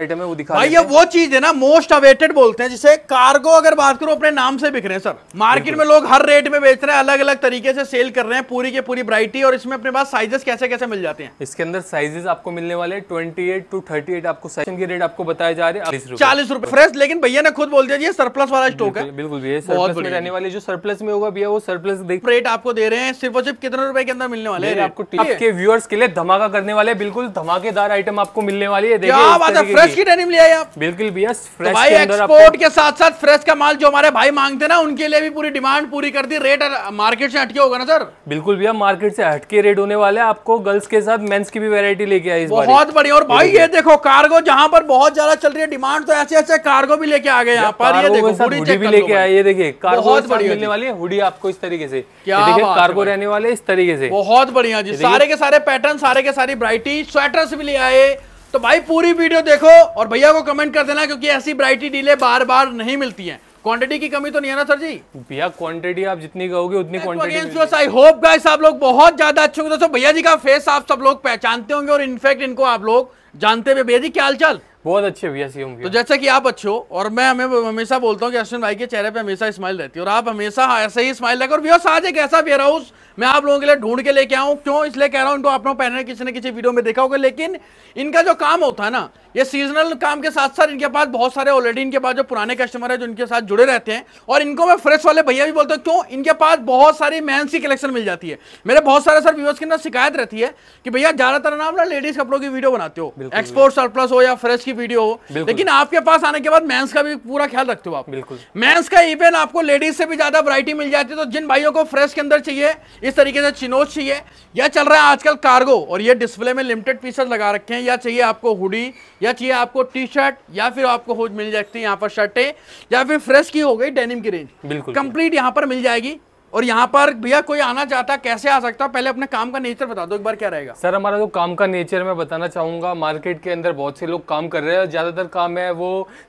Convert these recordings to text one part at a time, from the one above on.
item है वो दिखा भाई अब वो चीज है ना मोस्ट अवेटेड बोलते हैं जिसे कार्गो अगर बात करो अपने नाम से बिक रहे हैं सर मार्केट में लोग हर रेट में बेच रहे हैं अलग अलग तरीके से सेल कर रहे हैं पूरी के पूरी वराइटी और इसमें अपने पास साइजेस कैसे कैसे मिल जाते हैं इसके अंदर साइजेस आपको मिलने वाले twenty eight two thirty eight आपको रेट आपको बताए जा रहे हैं चालीस रुपए फ्रेश लेकिन भैया ने खुद बोल दिया ये सरप्लस वाला स्टॉक है बिल्कुल रहने वाले जो सरप्लस में होगा भैया वो सरप्लस रेट आपको दे रहे हैं सिर्फ और सिर्फ कितने रुपए के अंदर मिलने वाले आपको व्यूअर्स के लिए धमाका करने वाले बिल्कुल धमाकेदार आइटम आपको मिलने वाली है फ्रेश की डेनिम ले आए आप बिल्कुल भैया फ्रेश तो भाई एक्सपोर्ट के साथ साथ फ्रेश का माल जो हमारे भाई मांगते ना उनके लिए भी पूरी डिमांड पूरी कर दी रेट मार्केट से हटके होगा ना सर बिल्कुल भैया मार्केट से हटके रेट होने वाले आपको गर्ल्स के साथ मेन्स की भी वेरायटी लेके आई बहुत बढ़िया और भाई ये देखो कार्गो जहाँ पर बहुत ज्यादा चल रही है डिमांड तो ऐसे ऐसे कार्गो भी लेके आ गए यहाँ पर देखो लेके आए ये देखिए कार्गो मिलने वाली है हुडी आपको इस तरीके से कार्गो रहने वाले इस तरीके से बहुत बढ़िया जी सारे के सारे पैटर्न सारे के सारी ब्राइटी स्वेटर्स भी ले आए तो भाई पूरी वीडियो देखो और भैया को कमेंट कर देना क्योंकि ऐसी ब्राइटी डीले बार बार नहीं मिलती है क्वांटिटी की कमी तो नहीं है ना सर जी भैया क्वांटिटी आप जितनी कहोगे उतनी क्वांटिटी आई होप गाइस आप लोग बहुत ज्यादा अच्छे होंगे दोस्तों भैया जी का फेस आप सब लोग पहचानते होंगे और इनफैक्ट इनको आप लोग जानते हुए भैया जी क्या हाल चाल बहुत अच्छे भैया सी तो जैसे कि आप अच्छे हो और मैं हमें हमेशा बोलता हूँ कि अश्विन भाई के चेहरे पे हमेशा स्माइल रहती है और आप हमेशा ऐसे ही स्माइल रखें और व्यवस्था आज एक ऐसा वेयर हाउस मैं आप लोगों के लिए ढूंढ के लेके आऊँ क्यों इसलिए कह रहा हूँ इनको आपने पहले किसी न किसी वीडियो में देखा होगा लेकिन इनका जो काम होता है ना ये सीजनल काम के साथ साथ इनके पास बहुत सारे ऑलरेडी इनके पास जो पुराने कस्टमर है जो इनके साथ जुड़े रहते हैं और इनको मैं फ्रेश वाले भैया भी बोलता हूँ क्यों इनके पास बहुत सारी मैं कलेक्शन मिल जाती है मेरे बहुत सारे सर व्यूअर्स के अंदर शिकायत रहती है कि भैया ज्यादातर ना आप ना लेडीज कपड़ों की वीडियो बनाते हो एक्सपोर्ट सरप्लस हो या फ्रेश की वीडियो हो लेकिन आपके पास आने के बाद मेंस का भी पूरा ख्याल रखते हो आप बिल्कुल मेंस का इवन आपको लेडीज से भी ज्यादा वरायटी मिल जाती है तो जिन भाइयों को फ्रेश के अंदर चाहिए इस तरीके से चिनोज चाहिए या चल रहा है आजकल कार्गो और ये डिस्प्ले में लिमिटेड पीसेस लगा रखे हैं या चाहिए आपको हुडी या चाहिए आपको टी शर्ट या फिर आपको मिल जाती है यहाँ पर शर्टें या फिर फ्रेश की हो गई डेनिम की रेंज बिल्कुल कंप्लीट यहाँ पर मिल जाएगी और यहाँ पर भैया कोई आना चाहता कैसे आ सकता पहले अपने काम का नेचर बता दो एक बार क्या रहेगा सर हमारा जो काम का नेचर मैं बताना चाहूंगा मार्केट के अंदर बहुत से लोग काम कर रहे हैं ज़्यादातर काम है वो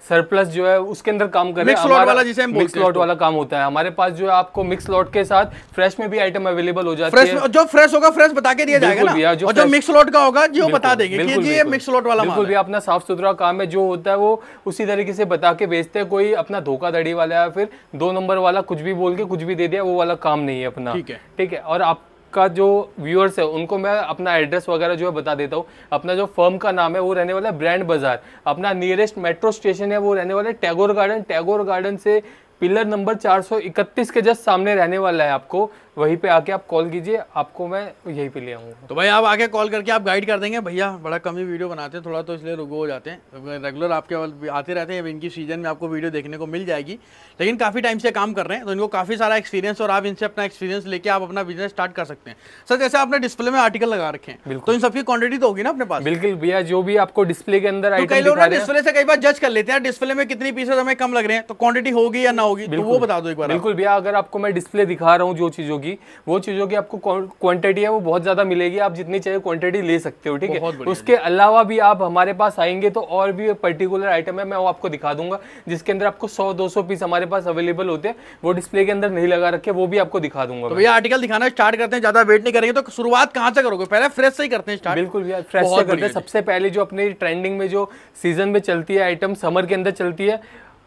सरप्लस जो है उसके अंदर काम कर रहे हैं वाला जिसे मिक्स लॉट वाला काम होता है हमारे पास जो है आपको मिक्स लॉट के साथ फ्रेश में भी आइटम अवेलेबल हो जाती है जो फ्रेश होगा फ्रेश बता के दिया जाएगा भैया जो मिक्स लॉट का होगा जो बता देंगे मिक्स लॉट वाला बिल्कुल भी अपना साफ सुथरा काम है जो होता है वो उसी तरीके से बता के बेचते हैं कोई अपना धोखाधड़ी वाला या फिर दो नंबर वाला कुछ भी बोल के कुछ भी दे दिया वो वाला काम नहीं है अपना ठीक है ठीक है और आप का जो व्यूअर्स है उनको मैं अपना एड्रेस वगैरह जो है बता देता हूँ अपना जो फर्म का नाम है वो रहने वाला है ब्रांड बाजार अपना नियरेस्ट मेट्रो स्टेशन है वो रहने वाला है टैगोर गार्डन टैगोर गार्डन से पिलर नंबर 431 के जस्ट सामने रहने वाला है आपको वहीं पे आके आप कॉल कीजिए आपको मैं यहीं पे ले आऊँगा तो भाई आप आके कॉल करके आप गाइड कर देंगे भैया बड़ा कम ही वीडियो बनाते हैं थोड़ा तो इसलिए रुको हो जाते हैं रेगुलर आपके आते रहते हैं इनकी सीजन में आपको वीडियो देखने को मिल जाएगी लेकिन काफ़ी टाइम से काम कर रहे हैं तो इनको काफ़ी सारा एक्सपीरियंस और आप इनसे अपना एक्सपीरियंस लेके आप अपना बिजनेस स्टार्ट कर सकते हैं सर जैसे आपने डिस्प्ले में आर्टिकल लगा रखे हैं तो इन सबकी क्वांटिटी तो होगी ना अपने पास बिल्कुल भैया जो भी आपको डिस्प्ले के अंदर तो कई लोग डिस्प्ले से कई बार जज कर लेते हैं डिस्प्ले में कितनी पीसेज हमें कम लग रहे हैं तो क्वान्टिटी होगी या ना होगी तो वो बता दो एक बार बिल्कुल भैया अगर आपको मैं डिस्प्ले दिखा रहा हूँ जो चीज़ होगी मिलेगी वो चीज़ों की आपको क्वांटिटी है वो बहुत ज़्यादा मिलेगी आप जितनी चाहिए क्वांटिटी ले सकते हो ठीक है उसके अलावा भी आप हमारे पास आएंगे तो और भी पर्टिकुलर आइटम है मैं वो आपको दिखा दूंगा जिसके अंदर आपको सौ दो पीस हमारे पास अवेलेबल होते हैं वो डिस्प्ले के अंदर नहीं लगा रखे वो भी आपको दिखा दूंगा तो भैया आर्टिकल दिखाना स्टार्ट करते हैं ज़्यादा वेट नहीं करेंगे तो शुरुआत कहाँ से करोगे पहले फ्रेश से ही करते हैं बिल्कुल भैया फ्रेश से करते हैं सबसे पहले जो अपने ट्रेंडिंग में जो सीजन में चलती है आइटम समर के अंदर चलती है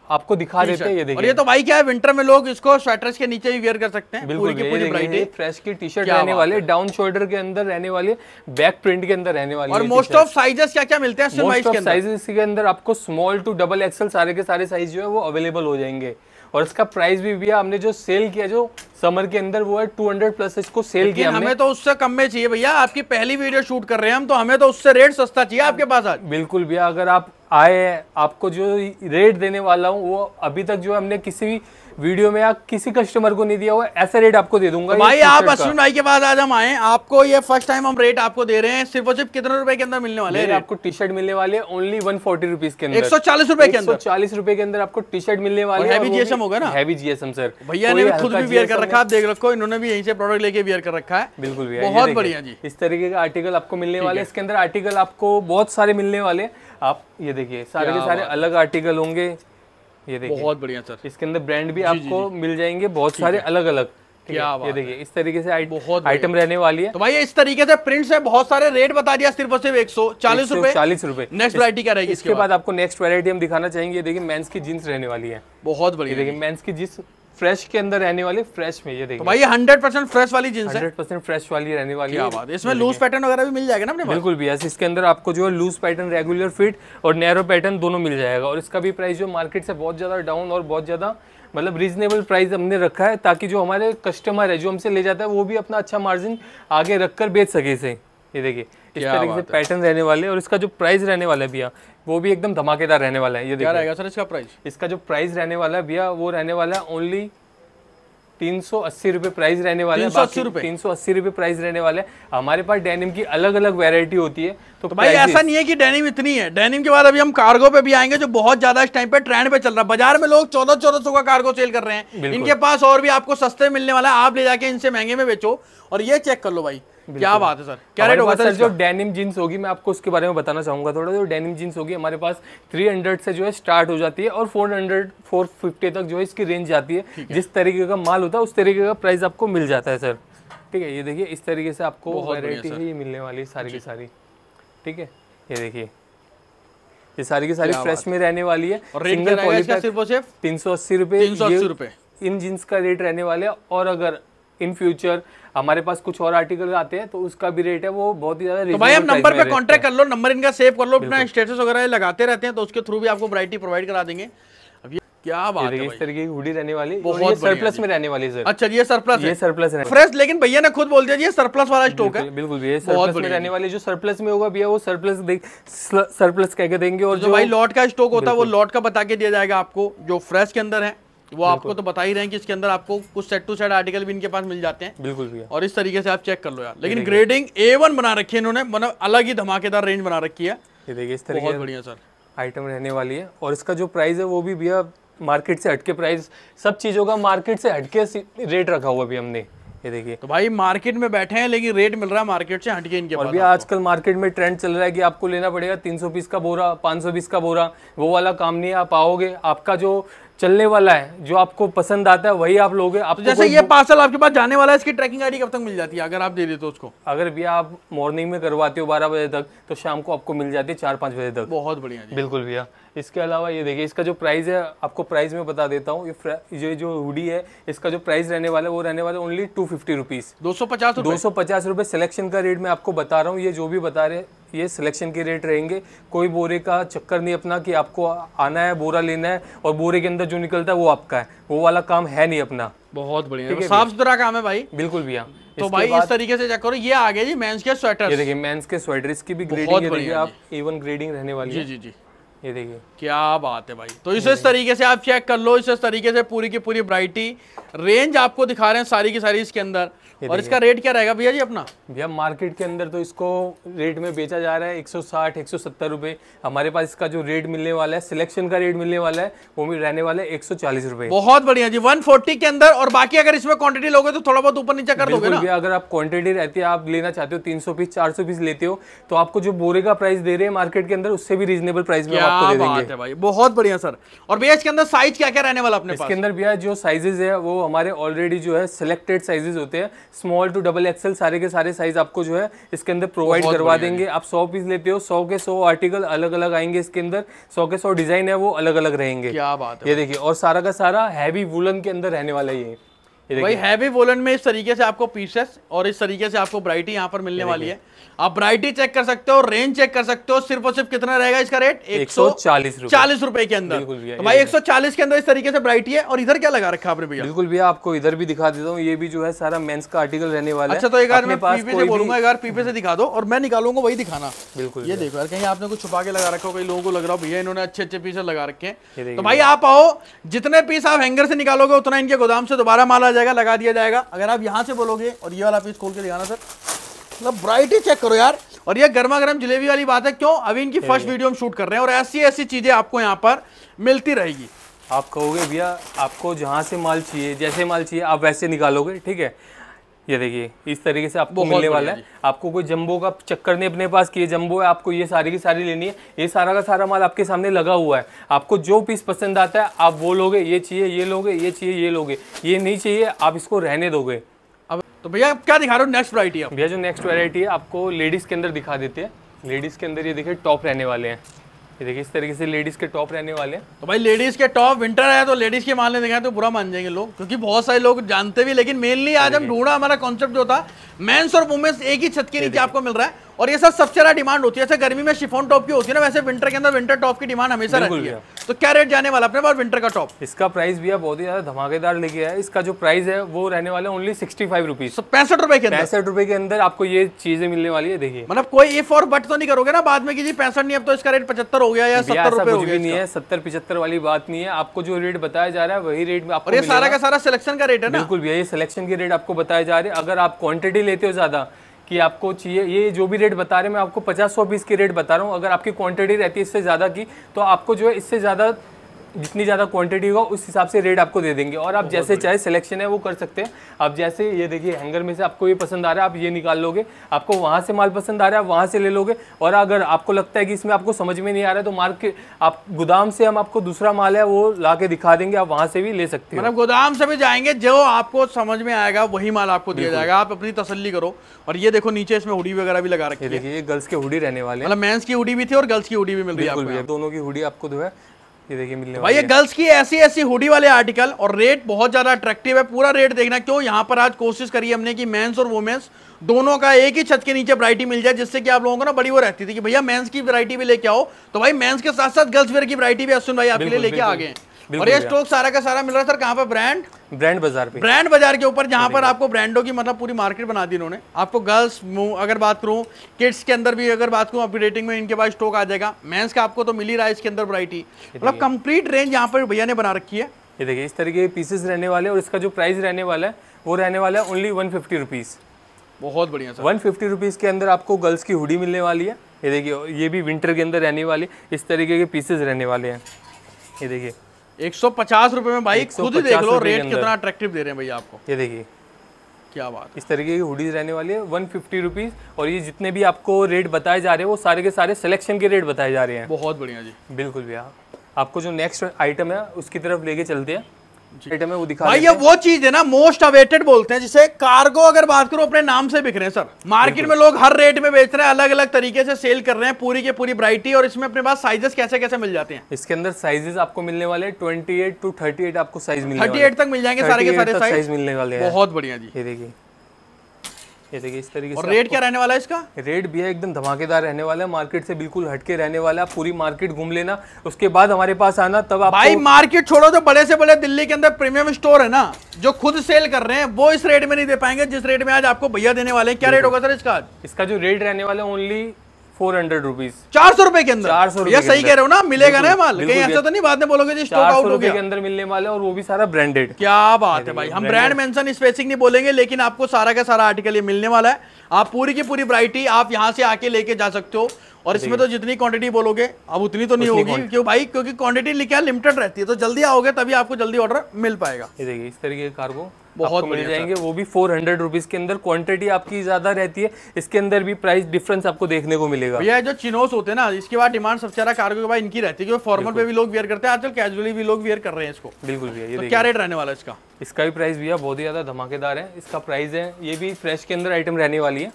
आपको दिखा देते हैं ये देखिए और ये तो भाई क्या है विंटर में लोग इसको स्वेटर्स के नीचे ही वेयर कर सकते हैं बिल्कुल पूरी की पूरी ब्राइटी फ्रेश की टी शर्ट रहने वाले डाउन शोल्डर के अंदर रहने वाले बैक प्रिंट के अंदर रहने वाले और मोस्ट ऑफ साइजेस क्या क्या मिलते हैं आपको स्मॉल टू डबल एक्सल सारे के सारे साइज जो है वो अवेलेबल हो जाएंगे और इसका प्राइस भी भैया हमने जो सेल किया जो समर के अंदर वो है 200 प्लस इसको सेल किया हमें तो उससे कम में चाहिए भैया आपकी पहली वीडियो शूट कर रहे हैं हम तो हमें तो उससे रेट सस्ता चाहिए आपके पास आज बिल्कुल भैया अगर आप आए आपको जो रेट देने वाला हूँ वो अभी तक जो हमने किसी भी वीडियो में या किसी कस्टमर को नहीं दिया हुआ ऐसा रेट आपको दे दूंगा तो भाई आप अश्विन भाई के पास आज हम आए आपको ये फर्स्ट टाइम हम रेट आपको दे रहे हैं सिर्फ और सिर्फ कितने रुपए के अंदर मिलने वाले हैं आपको टी शर्ट मिलने वाले ओनली वन फोर्टी रुपीज के अंदर एक सौ चालीस रुपए के अंदर चालीस रुपए के अंदर आपको टी शर्ट मिलने वाले हैवी जीएसएम होगा ना हैवी जीएसएम सर भैया ने खुद भी वेयर कर रखा आप देख रखो इन्होंने भी यहीं से प्रोडक्ट लेके वेयर कर रखा है बिल्कुल बहुत बढ़िया जी इस तरीके का आर्टिकल आपको मिलने वाले इसके अंदर आर्टिकल आपको बहुत सारे मिलने वाले आप ये देखिए सारे के सारे अलग आर्टिकल होंगे ये देखिए बहुत बढ़िया सर इसके अंदर ब्रांड भी जी, आपको जी, मिल जाएंगे बहुत सारे अलग अलग ये देखिए इस तरीके से बहुत आइटम रहने वाली है तो भाई इस तरीके से प्रिंट्स है बहुत सारे रेट बता दिया सिर्फ और सिर्फ एक सौ चालीस रूपए चालीस रूपए नेक्स्ट वरायटी क्या रहेगी इसके बाद आपको नेक्स्ट वरायटी हम दिखाना चाहेंगे देखिए मेंस की जीन्स रहने वाली है बहुत बढ़िया देखिए मेंस की जींस फ्रेश के अंदर रहने वाली फ्रेश में ये तो देखिए तो भाई हंड्रेड परसेंट फ्रेश वाली जींस हंड्रेड परसेंट फ्रेश वाली रहने वाली क्या इसमें लूज पैटर्न वगैरह भी मिल जाएगा ना अपने बिल्कुल भी ऐसे इसके अंदर आपको जो है लूज पैटर्न रेगुलर फिट और नैरो पैटर्न दोनों मिल जाएगा और इसका भी प्राइस जो मार्केट से बहुत ज़्यादा डाउन और बहुत ज़्यादा मतलब रीजनेबल प्राइस हमने रखा है ताकि जो हमारे कस्टमर है जो हमसे ले जाता है वो भी अपना अच्छा मार्जिन आगे रख कर बेच सके इसे ये देखिए इस तरीके से पैटर्न रहने वाले और इसका जो प्राइस रहने वाला है भैया वो भी एकदम धमाकेदार रहने वाला है ये क्या रहेगा सर इसका प्राइस इसका जो प्राइस रहने वाला है भैया वो रहने वाला है ओनली तीन सौ अस्सी रुपये प्राइस रहने वाले हैं तीन सौ अस्सी रुपये प्राइस रहने वाले है हमारे पास डेनिम की अलग अलग वेरायटी होती है तो, तो भाई ऐसा नहीं है कि डेनिम इतनी है डेनिम के बाद अभी हम कार्गो पे भी आएंगे जो बहुत ज्यादा इस टाइम पे ट्रेंड पे चल रहा है बाजार में लोग चौदह चौदह सौ का कार्गो सेल कर रहे हैं इनके पास और भी आपको सस्ते मिलने वाला है आप ले जाके इनसे महंगे में बेचो और ये चेक कर लो भाई क्या बात है सर क्या रेट होगा सर जो डेनिम जींस होगी मैं आपको उसके बारे में बताना चाहूंगा थोड़ा जो डेनिम जींस होगी हमारे पास 300 से जो है स्टार्ट हो जाती है और 400 450 तक जो है इसकी रेंज जाती है जिस तरीके का माल होता है उस तरीके का प्राइस आपको मिल जाता है सर ठीक है ये देखिए इस तरीके से आपको वेरायटी है ये मिलने वाली है सारी की सारी ठीक है ये देखिए ये सारी की सारी फ्रेश में रहने वाली है सिंगल क्वालिटी सिर्फ तीन सौ अस्सी रुपये तीन सौ अस्सी रुपये इन जींस का रेट रहने वाले और अगर इन फ्यूचर हमारे पास कुछ और आर्टिकल आते हैं तो उसका भी रेट है वो बहुत ही ज्यादा तो भाई आप नंबर पे कॉन्टैक्ट कर लो नंबर इनका सेव कर लो अपना स्टेटस वगैरह लगाते रहते हैं तो उसके थ्रू भी आपको वरायटी प्रोवाइड करा देंगे क्या बात है इस तरीके की हुडी रहने वाली बहुत सरप्लस में रहने वाली सर अच्छा ये सरप्लस ये सरप्लस है फ्रेश लेकिन भैया ने खुद बोल दिया ये सरप्लस वाला स्टॉक है बिल्कुल ये सरप्लस में रहने वाली जो सरप्लस में होगा भैया वो सरप्लस देख सरप्लस कह के देंगे और तो जो भाई लॉट का स्टॉक होता है वो लॉट का बता के दिया जाएगा आपको जो फ्रेश के अंदर है वो आपको तो बता ही रहे हैं कि इसके अंदर आपको कुछ सेट टू सेट आर्टिकल भी इनके पास मिल जाते हैं बिल्कुल और इस तरीके से आप चेक कर लो यार लेकिन ग्रेडिंग ए वन बना रखी है इन्होंने मतलब अलग ही धमाकेदार रेंज बना रखी है ये देखिए इस तरीके बहुत बढ़िया सर आइटम रहने वाली है और इसका जो प्राइस है वो भी भैया मार्केट से हटके प्राइस सब चीज़ों का मार्केट से हटके रेट रखा हुआ अभी हमने ये देखिए तो भाई मार्केट में बैठे हैं लेकिन रेट मिल रहा है मार्केट से हटके इनके और भी आजकल मार्केट में ट्रेंड चल रहा है कि आपको लेना पड़ेगा 300 पीस का बोरा 500 पीस का बोरा वो वाला काम नहीं आप आओगे आपका जो चलने वाला है जो आपको पसंद आता है वही आप लोगे आप तो जैसे ये पार्सल आपके पास जाने वाला है इसकी ट्रैकिंग आईडी कब तक मिल जाती है अगर आप दे देते हो उसको अगर भी आप मॉर्निंग में करवाते हो बारह बजे तक तो शाम को आपको मिल जाती है चार पाँच बजे तक बहुत बढ़िया बिल्कुल भैया इसके अलावा ये देखिए इसका जो प्राइस है आपको प्राइस में बता देता हूँ ये जो हुडी है इसका जो प्राइस रहने वाला है वो रहने वाला ओनली टू फिफ्टी रुपीज़ दो सौ पचास दो सौ पचास रुपये सिलेक्शन का रेट मैं आपको बता रहा हूँ ये जो भी बता रहे ये सिलेक्शन के रेट रहेंगे कोई बोरे का चक्कर नहीं अपना कि आपको आना है बोरा लेना है और बोरे के अंदर जो निकलता है वो आपका है वो वाला काम है नहीं अपना बहुत बढ़िया साफ सुथरा काम है भाई बिल्कुल भैया तो भाई इस तरीके से चेक करो ये आ गया जी मेंस के स्वेटर ये देखिए मेंस के स्वेटर इसकी भी ग्रेडिंग बहुत देखिए आप इवन ग्रेडिंग रहने वाली है जी जी जी ये देखिए क्या बात है भाई तो इस तरीके से आप चेक कर लो इस तरीके से पूरी की पूरी ब्राइटी रेंज आपको दिखा रहे हैं सारी की सारी इसके अंदर और इसका रेट क्या रहेगा भैया जी अपना भैया मार्केट के अंदर तो इसको रेट में बेचा जा रहा है 160 170 रुपए हमारे पास इसका जो रेट मिलने वाला है सिलेक्शन का रेट मिलने वाला है वो भी रहने वाला है एक रुपए बहुत बढ़िया जी 140 के अंदर और बाकी अगर इसमें क्वांटिटी लोगे तो थोड़ा बहुत ऊपर नीचे कर दोगे भैया अगर आप क्वांटिटी रहती है आप लेना चाहते हो तीन सौ पीस चार सौ पीस लेते हो तो आपको जो बोरे का प्राइस दे रहे हैं मार्केट के अंदर उससे भी रीजनेबल प्राइस में आपको दे देंगे बहुत बढ़िया सर और भैया इसके अंदर साइज क्या क्या रहने वाला अपने इसके अंदर भैया जो साइजेज है वो हमारे ऑलरेडी जो है सिलेक्टेड साइजेज होते हैं स्मॉल टू डबल एक्सएल सारे के सारे साइज आपको जो है इसके अंदर प्रोवाइड करवा देंगे आप सौ पीस लेते हो सौ के सौ आर्टिकल अलग अलग आएंगे इसके अंदर सौ के सौ डिजाइन है वो अलग अलग रहेंगे क्या बात है ये देखिए और सारा का सारा हैवी वुलन के अंदर रहने वाला ये भाई हैवी वोलन में इस तरीके से आपको पीसेस और इस तरीके से आपको ब्राइटी यहाँ पर मिलने वाली है आप ब्राइटी चेक कर सकते हो रेंज चेक कर सकते हो सिर्फ और सिर्फ कितना रहेगा इसका रेट एक सौ चालीस रुपए के अंदर तो भाई एक सौ चालीस के अंदर इस तरीके से ब्राइटी है और इधर क्या लगा रखा आपने भैया बिल्कुल भैया आपको इधर भी दिखा देता हूँ ये भी जो है सारा मेन्स का आर्टिकल रहने वाला अच्छा तो एक बार से बोलूंगा एक बार पीपे से दिखा दो और मैं निकालूंगा वही दिखाना बिल्कुल ये देखो यार कहीं आपने कुछ छुपा के लगा रखा हो कई लोगों को लग रहा हो भैया इन्होंने अच्छे अच्छे पीस लगा रखे तो भाई आप आओ जितने पीस आप हैंगर से निकालोगे उतना इनके गोदाम से दोबारा माल आ जाएगा लगा दिया जाएगा अगर आप यहाँ से बोलोगे और ये वाला पीस खोल के दिखाना सर मतलब ब्राइट ही चेक करो यार और ये गर्मा गर्म जलेबी वाली बात है क्यों अभी इनकी फर्स्ट वीडियो हम शूट कर रहे हैं और ऐसी ऐसी चीज़ें आपको यहाँ पर मिलती रहेगी आप कहोगे भैया आपको जहाँ से माल चाहिए जैसे माल चाहिए आप वैसे निकालोगे ठीक है ये देखिए इस तरीके से आपको मिलने वाला है आपको कोई जंबो का चक्कर नहीं अपने पास कि ये जंबो है आपको ये सारी की सारी लेनी है ये सारा का सारा माल आपके सामने लगा हुआ है आपको जो पीस पसंद आता है आप वो लोगे ये चाहिए ये लोगे ये चाहिए ये लोगे ये नहीं चाहिए आप इसको रहने दोगे अब तो भैया आप क्या दिखा रहे हो नेक्स्ट वरायटी भैया जो नेक्स्ट वरायटी है आपको लेडीज़ के अंदर दिखा देते हैं लेडीज़ के अंदर ये देखिए टॉप रहने वाले हैं ये देखिए इस तरीके से लेडीज के टॉप रहने वाले हैं तो भाई लेडीज के टॉप विंटर है तो लेडीज के माल देखा दिखाए तो बुरा मान जाएंगे लोग क्योंकि बहुत सारे लोग जानते भी लेकिन मेनली आज हम ढूंढा हमारा कॉन्सेप्ट जो था मेन्स और वुमेन्स एक ही छत के नीचे आपको मिल रहा है और ये सब सबसे ज्यादा डिमांड होती है जैसे गर्मी में शिफोन टॉप की होती है ना वैसे विंटर के अंदर विंटर टॉप की डिमांड हमेशा रहती है तो क्या रेट जाने वाला अपने पास विंटर का टॉप इसका प्राइस भी बहुत ही ज्यादा धमाकेदार लेके आया इसका जो प्राइस है वो रहने वाले ओनली सिक्सटी फाइव रुपीज पैंसठ रुपए के पैंसठ रुपए के अंदर आपको ये चीजें मिलने वाली है देखिए मतलब कोई इफ और बट तो नहीं करोगे ना बाद में कीजिए पैंसठ नहीं अब तो इसका रेट पचहत्तर हो गया या सत्तर रुपए नहीं है सत्तर पिछहत्तर वाली बात नहीं है आपको जो रेट बताया जा रहा है वही रेट में आपको सारा का सारा सिलेक्शन का रेट है बिल्कुल भैया सिलेक्शन के रेट आपको बताया जा रहे हैं अगर आप क्वांटिटी लेते हो ज्यादा कि आपको चाहिए ये जो भी रेट बता रहे हैं मैं आपको पचास सौ पीस की रेट बता रहा हूँ अगर आपकी क्वांटिटी रहती है इससे ज़्यादा की तो आपको जो है इससे ज़्यादा जितनी ज़्यादा क्वांटिटी होगा उस हिसाब से रेट आपको दे देंगे और आप जैसे चाहे सिलेक्शन है वो कर सकते हैं आप जैसे ये देखिए हैंगर में से आपको ये पसंद आ रहा है आप ये निकाल लोगे आपको वहाँ से माल पसंद आ रहा है वहाँ से ले लोगे और अगर आपको लगता है कि इसमें आपको समझ में नहीं आ रहा है तो मार्केट आप गोदाम से हम आपको दूसरा माल है वो ला के दिखा देंगे आप वहाँ से भी ले सकते हैं मतलब गोदाम से भी जाएंगे जो आपको समझ में आएगा वही माल आपको दिया जाएगा आप अपनी तसली करो और ये देखो नीचे इसमें हुडी वगैरह भी लगा रखी है देखिए गर्ल्स के हुडी रहने वाले मतलब मेन्स की हुडी भी थी और गर्ल्स की हुडी भी मिल रही है दोनों की हुडी आपको जो है ये देखिए मिलने भाई ये गर्ल्स की ऐसी ऐसी हुडी वाले आर्टिकल और रेट बहुत ज्यादा अट्रैक्टिव है पूरा रेट देखना क्यों यहाँ पर आज कोशिश करी हमने कि मेंस और वुमेन्स दोनों का एक ही छत के नीचे वरायटी मिल जाए जिससे कि आप लोगों को ना बड़ी वो रहती थी कि भैया मेंस की वरायटी भी लेके आओ तो भाई मेंस के साथ साथ गर्ल्स वेयर की वरायटी भी अश्विन भाई आपके लिए लेके आ गए और ये स्टॉक सारा का सारा मिल रहा है सर कहाँ पर ब्रांड ब्रांड बाजार पे ब्रांड बाजार के ऊपर जहाँ पर आपको ब्रांडों की मतलब पूरी मार्केट बना दी इन्होंने आपको गर्ल्स अगर बात करूँ किड्स के अंदर भी अगर बात करूँ अपनी रेटिंग में इनके पास स्टॉक आ जाएगा मेन्स का आपको तो मिल ही रहा है इसके अंदर वरायटी मतलब कम्प्लीट रेंज यहाँ पर भैया ने बना रखी है ये देखिए इस तरीके के पीसेस रहने वाले और इसका जो प्राइस रहने वाला है वो रहने वाला है ओनली वन फिफ्टी बहुत बढ़िया सर वन फिफ्टी रुपीज़ के अंदर आपको गर्ल्स की हुडी मिलने वाली है ये देखिए ये भी विंटर के अंदर रहने वाली इस तरीके के पीसेज रहने वाले हैं ये देखिए एक सौ पचास रुपए में भाई खुद ही देख लो रेट कितना अट्रैक्टिव दे रहे हैं भैया आपको ये देखिए क्या बात इस तरीके की हुडीज रहने वाली है वन फिफ्टी रुपीज़ और ये जितने भी आपको रेट बताए जा रहे हैं वो सारे के सारे सिलेक्शन के रेट बताए जा रहे हैं बहुत बढ़िया जी बिल्कुल भैया आपको जो नेक्स्ट आइटम है उसकी तरफ लेके चलते हैं आइटम है वो दिखा भाई ये वो चीज है ना मोस्ट अवेटेड बोलते हैं जिसे कार्गो अगर बात करो अपने नाम से बिक रहे हैं सर मार्केट में लोग हर रेट में बेच रहे हैं अलग अलग तरीके से सेल कर रहे हैं पूरी के पूरी वराइटी और इसमें अपने पास साइजेस कैसे कैसे मिल जाते हैं इसके अंदर साइजेस आपको मिलने वाले ट्वेंटी टू थर्टी आपको साइज मिले थर्टी तक मिल जाएंगे सारे के सारे साइज मिलने वाले बहुत बढ़िया जी ये देखिए ये देखिए इस तरीके और से रेट क्या रहने वाला है इसका रेट भी है एकदम धमाकेदार रहने वाला है मार्केट से बिल्कुल हटके रहने वाला है पूरी मार्केट घूम लेना उसके बाद हमारे पास आना तब आप भाई मार्केट छोड़ो तो बड़े से बड़े दिल्ली के अंदर प्रीमियम स्टोर है ना जो खुद सेल कर रहे हैं वो इस रेट में नहीं दे पाएंगे जिस रेट में आज आपको भैया देने वाले क्या रेट होगा सर इसका इसका जो रेट रहने वाला है ओनली फोर हंड्रेड रुपीज चार सौ रुपए के अंदर चार सौ रुपया सही कह रहे हो ना मिलेगा ना माल कहीं ऐसा तो नहीं बाद में बोलोगे जी स्टॉक आउट हो गया के अंदर मिलने वाले और वो भी सारा ब्रांडेड क्या बात है भाई हम ब्रांड मेंशन स्पेसिंग नहीं बोलेंगे लेकिन आपको सारा का सारा आर्टिकल ये मिलने वाला है आप पूरी की पूरी वरायटी आप यहाँ से आके लेके जा सकते हो और इसमें तो जितनी क्वांटिटी बोलोगे अब उतनी तो नहीं होगी क्यों भाई क्योंकि क्वांटिटी लिखा लिमिटेड रहती है तो जल्दी आओगे तभी आपको जल्दी ऑर्डर मिल पाएगा ये देखिए इस तरीके का कार्गो बहुत मिल जाएंगे वो भी फोर हंड्रेड रुपीज़ के अंदर क्वांटिटी आपकी ज़्यादा रहती है इसके अंदर भी प्राइस डिफरेंस आपको देखने को मिलेगा यह जो चिनोस होते हैं ना इसके बाद डिमांड सबसे ज़्यादा कार्गो के बाद इनकी रहती है क्योंकि फॉर्मल पे भी लोग वेयर करते हैं आजकल कैजुअली भी लोग वेयर कर रहे हैं इसको बिल्कुल भैया तो क्या रेट रहने वाला इसका इसका भी प्राइस भैया बहुत ही ज़्यादा धमाकेदार है इसका प्राइस है ये भी फ्रेश के अंदर आइटम रहने वाली है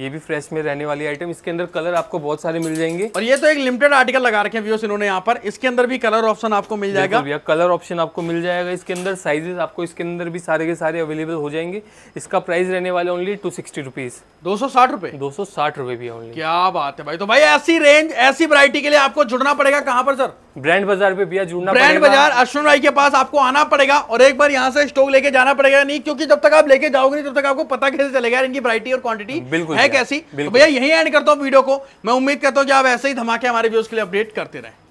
ये भी फ्रेश में रहने वाली आइटम इसके अंदर कलर आपको बहुत सारे मिल जाएंगे और ये तो एक लिमिटेड आर्टिकल लगा रखे व्यूअर्स इन्होंने यहाँ पर इसके अंदर भी कलर ऑप्शन आपको मिल जाएगा भैया कलर ऑप्शन आपको मिल जाएगा इसके अंदर साइजेस आपको इसके अंदर भी सारे के सारे अवेलेबल हो जाएंगे इसका प्राइस रहने वाले ओनली टू सिक्सटी रुपीज दो सौ साठ रुपए दो सौ साठ रुपए भी ओनली क्या बात है भाई तो भाई ऐसी रेंज ऐसी वरायटी के लिए आपको जुड़ना पड़ेगा कहाँ पर सर ब्रांड बाजार पे भैया जुड़ना ब्रांड बाजार अश्विन भाई के पास आपको आना पड़ेगा और एक बार यहाँ से स्टॉक लेके जाना पड़ेगा नहीं क्योंकि जब तक आप लेके जाओगे नहीं तब तक आपको पता कैसे चलेगा इनकी वरायटी और क्वांटिटी बिल्कुल है कैसी तो भैया यही एंड करता हूँ वीडियो को मैं उम्मीद करता हूँ कि आप ऐसे ही धमाके हमारे व्यूज के लिए अपडेट करते रहें